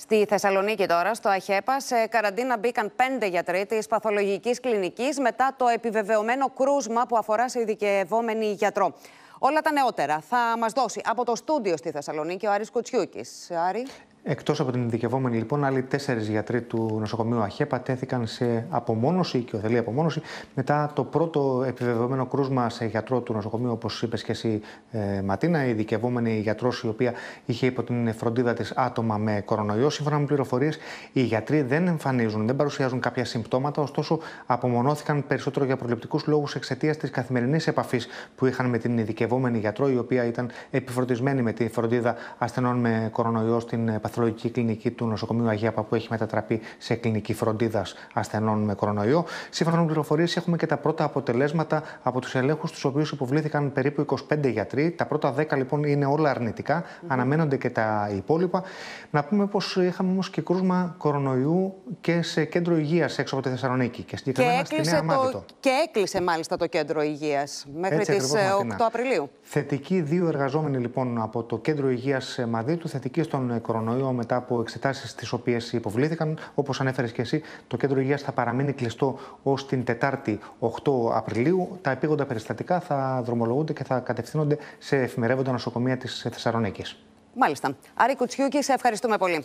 Στη Θεσσαλονίκη τώρα, στο ΑΧΕΠΑ, σε καραντίνα μπήκαν πέντε γιατροί της παθολογικής κλινικής μετά το επιβεβαιωμένο κρούσμα που αφορά σε ειδικευόμενη γιατρό. Όλα τα νεότερα θα μας δώσει από το στούντιο στη Θεσσαλονίκη ο Άρης Κουτσιούκης. Άρη. Εκτός από την ειδικευόμενη, λοιπόν, άλλοι τέσσερις γιατροί του νοσοκομείου ΑΧΕ πατέθηκαν σε απομόνωση, οικειοθελή απομόνωση, μετά το πρώτο επιβεβαιωμένο κρούσμα σε γιατρό του νοσοκομείου, όπως είπες και εσύ, ε, Ματίνα, η ειδικευόμενη γιατρός, η οποία είχε υπό την φροντίδα της άτομα με κορονοϊό. Σύμφωνα με πληροφορίες, οι γιατροί δεν εμφανίζουν, δεν παρουσιάζουν κάποια συμπτώματα, ωστόσο απομονώθηκαν περισσότερο για προληπτικούς λόγους εξαιτίας της καθημερινής επαφής που είχαν με την ειδικευόμενη γιατρό, η οποία ήταν επιφροντισμένη με τη φροντίδα ασθενών με κορονοϊό στην Παθολογική Κλινική του Νοσοκομείου Αγία που έχει μετατραπεί σε κλινική φροντίδας ασθενών με κορονοϊό. Σύμφωνα με πληροφορίες, έχουμε και τα πρώτα αποτελέσματα από τους ελέγχους, τους οποίους υποβλήθηκαν περίπου 25 γιατροί. Τα πρώτα 10 λοιπόν είναι όλα αρνητικά. Mm-hmm. Αναμένονται και τα υπόλοιπα. Να πούμε πως είχαμε όμως και κρούσμα κορονοϊού και σε κέντρο υγείας έξω από τη Θεσσαλονίκη. Και και έκλεισε Και έκλεισε μάλιστα το κέντρο υγείας μέχρι τι 8 ε, Απριλίου. Θετικοί δύο εργαζόμενοι λοιπόν από το κέντρο υγείας Μαδίτου, θετικοί στον κορονοϊό μετά από εξετάσεις τις οποίες υποβλήθηκαν. Όπως ανέφερες και εσύ, το κέντρο υγείας θα παραμείνει κλειστό ως την Τετάρτη 8 Απριλίου. Τα επίγοντα περιστατικά θα δρομολογούνται και θα κατευθύνονται σε εφημερεύοντα νοσοκομεία της Θεσσαλονίκης. Μάλιστα. Άρη Κουτσιούκη, σε ευχαριστούμε πολύ.